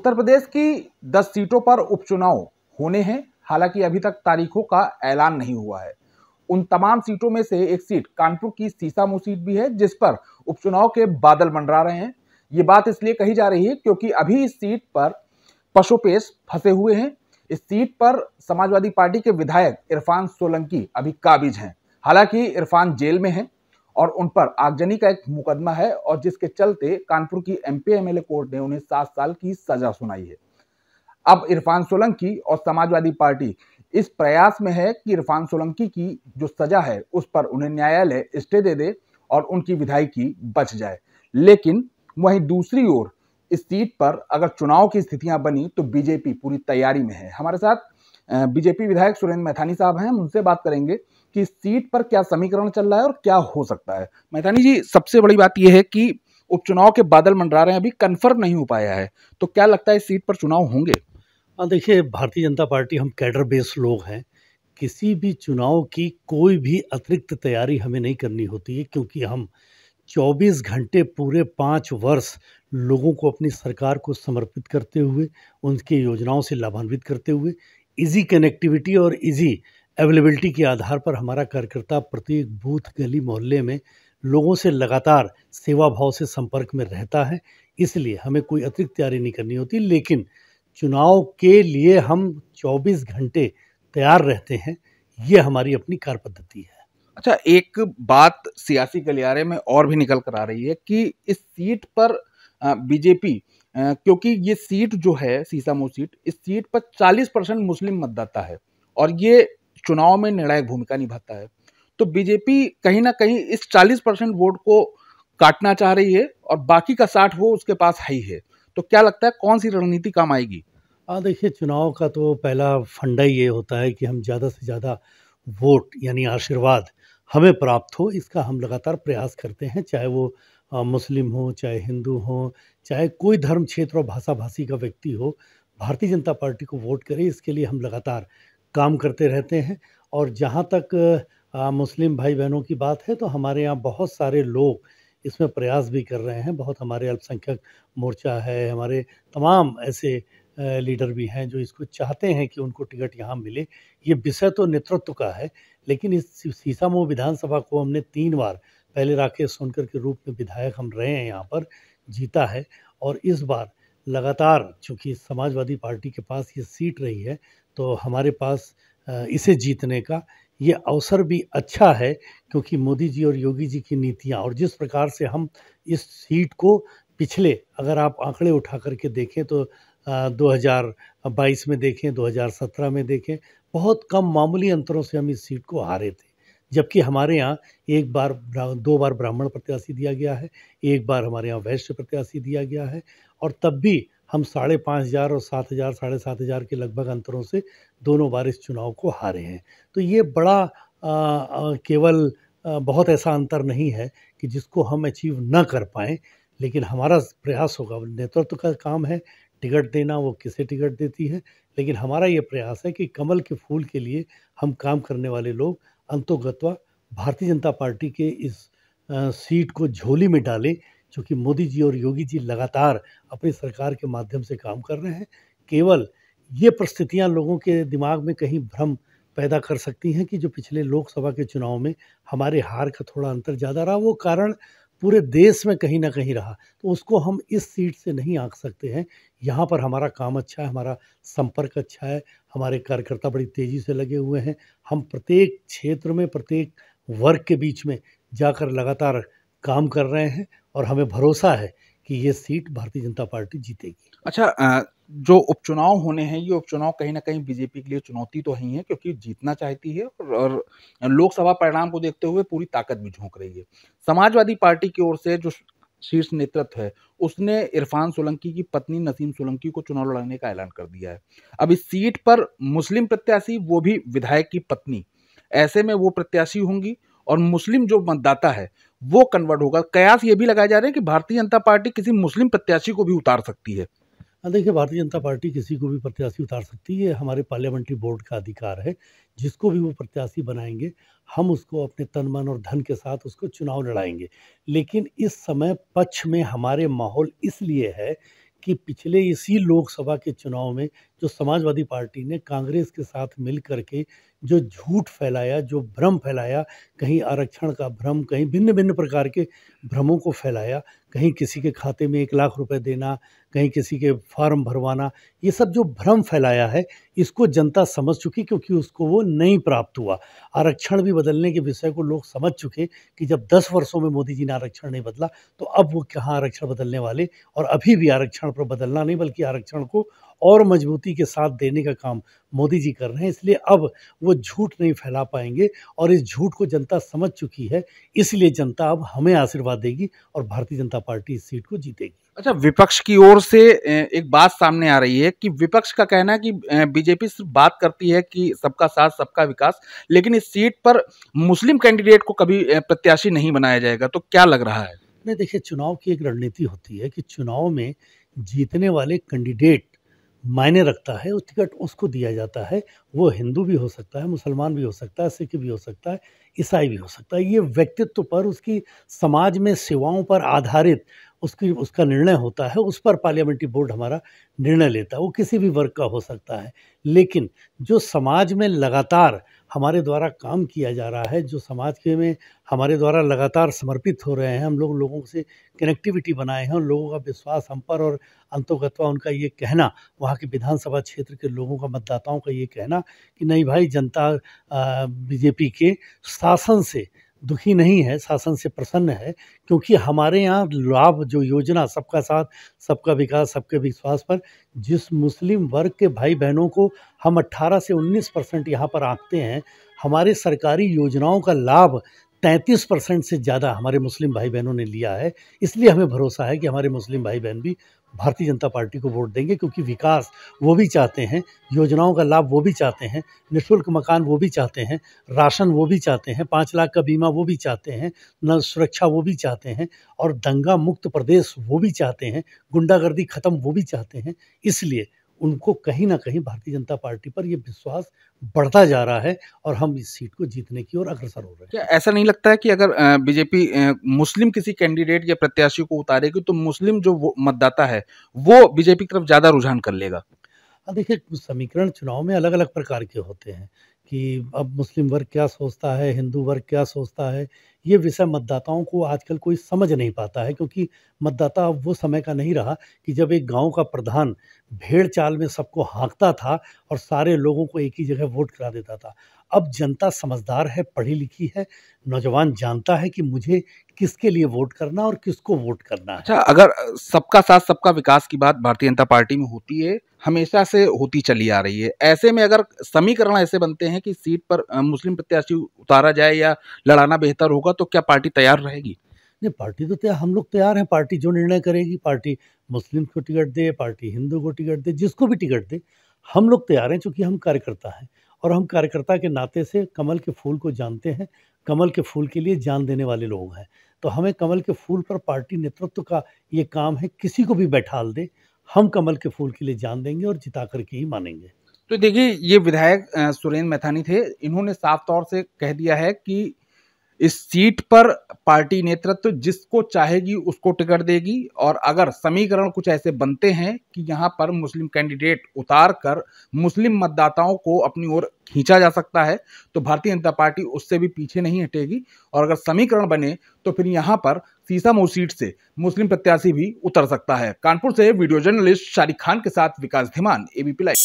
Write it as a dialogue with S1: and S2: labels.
S1: उत्तर प्रदेश की 10 सीटों पर उपचुनाव होने हैं हालांकि अभी तक तारीखों का ऐलान नहीं हुआ है उन तमाम सीटों में से एक सीट कानपुर की सीसामू सीट भी है जिस पर उपचुनाव के बादल मंडरा रहे हैं ये बात इसलिए कही जा रही है क्योंकि अभी इस सीट पर पशुपेश फंसे हुए हैं इस सीट पर समाजवादी पार्टी के विधायक इरफान सोलंकी अभी काबिज हैं हालांकि इरफान जेल में हैं और उन पर आगजनी का एक मुकदमा है और जिसके चलते कानपुर की एमपी एमएलए कोर्ट ने उन्हें सात साल की सजा सुनाई है अब इरफान सोलंकी और समाजवादी पार्टी इस प्रयास में है कि इरफान सोलंकी की जो सजा है उस पर उन्हें न्यायालय स्टे दे दे और उनकी विधायकी बच जाए लेकिन वहीं दूसरी ओर इस सीट पर अगर चुनाव की स्थितियां बनी तो बीजेपी पूरी तैयारी में है हमारे साथ बीजेपी विधायक सुरेंद्र मैथानी साहब हैं उनसे बात करेंगे कि सीट पर क्या समीकरण चल रहा है और क्या हो सकता है मैथानी जी सबसे बड़ी बात यह है कि उपचुनाव के बादल मंडरा रहे हैं अभी कन्फर्म नहीं हो पाया है तो क्या लगता
S2: है इस सीट पर चुनाव होंगे हाँ देखिए भारतीय जनता पार्टी हम कैडर बेस्ड लोग हैं किसी भी चुनाव की कोई भी अतिरिक्त तैयारी हमें नहीं करनी होती है क्योंकि हम 24 घंटे पूरे पाँच वर्ष लोगों को अपनी सरकार को समर्पित करते हुए उनकी योजनाओं से लाभान्वित करते हुए इजी कनेक्टिविटी और इजी अवेलेबिलिटी के आधार पर हमारा कार्यकर्ता प्रत्येक बूथ गली मोहल्ले में लोगों से लगातार सेवा भाव से संपर्क में रहता है इसलिए हमें कोई अतिरिक्त तैयारी नहीं करनी होती लेकिन चुनाव के लिए हम 24 घंटे तैयार रहते हैं ये हमारी अपनी कार्य पद्धति है
S1: अच्छा एक बात सियासी गलियारे में और भी निकल कर आ रही है कि इस सीट पर बीजेपी क्योंकि ये सीट जो है सीसामो सीट इस सीट पर 40 परसेंट मुस्लिम मतदाता है और ये चुनाव में निर्णायक भूमिका निभाता है तो बीजेपी कहीं ना कहीं इस 40 परसेंट वोट को काटना चाह रही है और बाकी का साठ वो उसके पास है ही है तो क्या लगता है कौन सी
S2: रणनीति काम आएगी हाँ देखिए चुनाव का तो पहला फंडा ही ये होता है कि हम ज़्यादा से ज़्यादा वोट यानी आशीर्वाद हमें प्राप्त हो इसका हम लगातार प्रयास करते हैं चाहे वो आ, मुस्लिम हो चाहे हिंदू हो चाहे कोई धर्म क्षेत्र और भाषा भाषी का व्यक्ति हो भारतीय जनता पार्टी को वोट करे इसके लिए हम लगातार काम करते रहते हैं और जहाँ तक आ, मुस्लिम भाई बहनों की बात है तो हमारे यहाँ बहुत सारे लोग इसमें प्रयास भी कर रहे हैं बहुत हमारे अल्पसंख्यक मोर्चा है हमारे तमाम ऐसे लीडर भी हैं जो इसको चाहते हैं कि उनको टिकट यहाँ मिले ये विषय तो नेतृत्व का है लेकिन इस सीसामो विधानसभा को हमने तीन बार पहले राकेश सोनकर के रूप में विधायक हम रहे हैं यहाँ पर जीता है और इस बार लगातार चूँकि समाजवादी पार्टी के पास ये सीट रही है तो हमारे पास इसे जीतने का ये अवसर भी अच्छा है क्योंकि मोदी जी और योगी जी की नीतियाँ और जिस प्रकार से हम इस सीट को पिछले अगर आप आंकड़े उठा करके देखें तो 2022 में देखें 2017 में देखें बहुत कम मामूली अंतरों से हम इस सीट को हारे थे जबकि हमारे यहाँ एक बार दो बार ब्राह्मण प्रत्याशी दिया गया है एक बार हमारे यहाँ वैश्य प्रत्याशी दिया गया है और तब भी हम साढ़े पाँच हज़ार और सात हज़ार साढ़े सात हज़ार के लगभग अंतरों से दोनों बार इस चुनाव को हारे हैं तो ये बड़ा आ, आ, केवल आ, बहुत ऐसा अंतर नहीं है कि जिसको हम अचीव ना कर पाएँ लेकिन हमारा प्रयास होगा नेतृत्व का काम है टिकट देना वो किसे टिकट देती है लेकिन हमारा ये प्रयास है कि कमल के फूल के लिए हम काम करने वाले लोग अंतोगत्वा भारतीय जनता पार्टी के इस सीट को झोली में डालें चूँकि मोदी जी और योगी जी लगातार अपनी सरकार के माध्यम से काम कर रहे हैं केवल ये परिस्थितियाँ लोगों के दिमाग में कहीं भ्रम पैदा कर सकती हैं कि जो पिछले लोकसभा के चुनाव में हमारे हार का थोड़ा अंतर ज़्यादा रहा वो कारण पूरे देश में कहीं ना कहीं रहा तो उसको हम इस सीट से नहीं आंक सकते हैं यहाँ पर हमारा काम अच्छा है हमारा संपर्क अच्छा है हमारे कार्यकर्ता बड़ी तेज़ी से लगे हुए हैं हम प्रत्येक क्षेत्र में प्रत्येक वर्ग के बीच में जाकर लगातार काम कर रहे हैं और हमें भरोसा है कि ये सीट भारतीय जनता पार्टी जीतेगी
S1: अच्छा जो उपचुनाव होने हैं ये उपचुनाव कहीं ना कहीं बीजेपी के लिए चुनौती तो ही है क्योंकि जीतना चाहती है और, लोकसभा परिणाम को देखते हुए पूरी ताकत भी झोंक रही है समाजवादी पार्टी की ओर से जो शीर्ष नेतृत्व है उसने इरफान सोलंकी की पत्नी नसीम सोलंकी को चुनाव लड़ने का ऐलान कर दिया है अब इस सीट पर मुस्लिम प्रत्याशी वो भी विधायक की पत्नी ऐसे में वो प्रत्याशी होंगी और मुस्लिम जो मतदाता है वो कन्वर्ट होगा कयास ये भी लगाए जा रहे हैं कि भारतीय जनता पार्टी किसी मुस्लिम प्रत्याशी को भी उतार सकती है
S2: हाँ, देखिए भारतीय जनता पार्टी किसी को भी प्रत्याशी उतार सकती है हमारे पार्लियामेंट्री बोर्ड का अधिकार है जिसको भी वो प्रत्याशी बनाएंगे हम उसको अपने तन मन और धन के साथ उसको चुनाव लड़ाएंगे लेकिन इस समय पक्ष में हमारे माहौल इसलिए है कि पिछले इसी लोकसभा के चुनाव में जो समाजवादी पार्टी ने कांग्रेस के साथ मिल करके जो झूठ फैलाया जो भ्रम फैलाया कहीं आरक्षण का भ्रम कहीं भिन्न भिन्न प्रकार के भ्रमों को फैलाया कहीं किसी के खाते में एक लाख रुपए देना कहीं किसी के फॉर्म भरवाना ये सब जो भ्रम फैलाया है इसको जनता समझ चुकी क्योंकि उसको वो नहीं प्राप्त हुआ आरक्षण भी बदलने के विषय को लोग समझ चुके कि जब दस वर्षों में मोदी जी ने आरक्षण नहीं बदला तो अब वो कहाँ आरक्षण बदलने वाले और अभी भी आरक्षण पर बदलना नहीं बल्कि आरक्षण को और मजबूती के साथ देने का काम मोदी जी कर रहे हैं इसलिए अब वो झूठ नहीं फैला पाएंगे और इस झूठ को जनता समझ चुकी है इसलिए जनता अब हमें आशीर्वाद देगी और भारतीय जनता पार्टी इस सीट को जीतेगी
S1: अच्छा विपक्ष की ओर से एक बात सामने आ रही है कि विपक्ष का कहना है कि बीजेपी सिर्फ बात करती है कि सबका साथ सबका विकास लेकिन इस सीट पर मुस्लिम कैंडिडेट को कभी प्रत्याशी नहीं बनाया जाएगा तो क्या लग रहा है
S2: नहीं देखिए चुनाव की एक रणनीति होती है कि चुनाव में जीतने वाले कैंडिडेट मायने रखता है वो टिकट उसको दिया जाता है वो हिंदू भी हो सकता है मुसलमान भी हो सकता है सिख भी हो सकता है ईसाई भी हो सकता है ये व्यक्तित्व पर उसकी समाज में सेवाओं पर आधारित उसकी उसका निर्णय होता है उस पर पार्लियामेंट्री बोर्ड हमारा निर्णय लेता है वो किसी भी वर्ग का हो सकता है लेकिन जो समाज में लगातार हमारे द्वारा काम किया जा रहा है जो समाज के में हमारे द्वारा लगातार समर्पित हो रहे हैं हम लोग लोगों से कनेक्टिविटी बनाए हैं और लोगों का विश्वास हम पर और अंतोगतवा उनका ये कहना वहाँ के विधानसभा क्षेत्र के लोगों का मतदाताओं का ये कहना कि नहीं भाई जनता बीजेपी के शासन से दुखी नहीं है शासन से प्रसन्न है क्योंकि हमारे यहाँ लाभ जो योजना सबका साथ सबका विकास सबके विश्वास पर जिस मुस्लिम वर्ग के भाई बहनों को हम 18 से 19 परसेंट यहाँ पर आंकते हैं हमारे सरकारी योजनाओं का लाभ 33 परसेंट से ज़्यादा हमारे मुस्लिम भाई बहनों ने लिया है इसलिए हमें भरोसा है कि हमारे मुस्लिम भाई बहन भी भारतीय जनता पार्टी को वोट देंगे क्योंकि विकास वो भी चाहते हैं योजनाओं का लाभ वो भी चाहते हैं निःशुल्क मकान वो भी चाहते हैं राशन वो भी चाहते हैं पाँच लाख का बीमा वो भी चाहते हैं न सुरक्षा वो भी चाहते हैं और दंगा मुक्त प्रदेश वो भी चाहते हैं गुंडागर्दी खत्म वो भी चाहते हैं इसलिए उनको कहीं ना कहीं भारतीय जनता पार्टी पर यह विश्वास बढ़ता जा रहा है और हम इस सीट को जीतने की ओर अग्रसर हो रहे हैं
S1: क्या ऐसा नहीं लगता है कि अगर बीजेपी मुस्लिम किसी कैंडिडेट या प्रत्याशी को उतारेगी तो मुस्लिम जो मतदाता है वो बीजेपी की तरफ ज़्यादा रुझान कर लेगा
S2: देखिए समीकरण चुनाव में अलग अलग प्रकार के होते हैं कि अब मुस्लिम वर्ग क्या सोचता है हिंदू वर्ग क्या सोचता है ये विषय मतदाताओं को आजकल कोई समझ नहीं पाता है क्योंकि मतदाता अब वो समय का नहीं रहा कि जब एक गांव का प्रधान भेड़ चाल में सबको हाँकता था और सारे लोगों को एक ही जगह वोट करा देता था अब जनता समझदार है पढ़ी लिखी है नौजवान जानता है कि मुझे किसके लिए वोट करना और किसको वोट करना है अच्छा
S1: अगर सबका साथ सबका विकास की बात भारतीय जनता पार्टी में होती है हमेशा से होती चली आ रही है ऐसे में अगर समीकरण ऐसे बनते हैं कि सीट पर मुस्लिम प्रत्याशी उतारा जाए या लड़ाना बेहतर होगा तो क्या पार्टी तैयार रहेगी
S2: नहीं पार्टी तो तैयार हम लोग तैयार हैं पार्टी जो निर्णय करेगी पार्टी मुस्लिम को टिकट दे पार्टी हिंदू को टिकट दे जिसको भी टिकट दे हम लोग तैयार हैं चूँकि हम कार्यकर्ता हैं और हम कार्यकर्ता के नाते से कमल के फूल को जानते हैं कमल के फूल के लिए जान देने वाले लोग हैं तो हमें कमल के फूल पर पार्टी नेतृत्व का ये काम है किसी को भी बैठाल दे हम कमल के फूल के लिए जान देंगे और जिता करके ही मानेंगे
S1: तो देखिए ये विधायक सुरेंद्र मैथानी थे इन्होंने साफ तौर से कह दिया है कि इस सीट पर पार्टी नेतृत्व जिसको चाहेगी उसको टिकट देगी और अगर समीकरण कुछ ऐसे बनते हैं कि यहाँ पर मुस्लिम कैंडिडेट उतार कर मुस्लिम मतदाताओं को अपनी ओर खींचा जा सकता है तो भारतीय जनता पार्टी उससे भी पीछे नहीं हटेगी और अगर समीकरण बने तो फिर यहाँ पर सीसामऊ सीट से मुस्लिम प्रत्याशी भी उतर सकता है कानपुर से वीडियो जर्नलिस्ट शारिक खान के साथ विकास धीमान एबीपी लाइव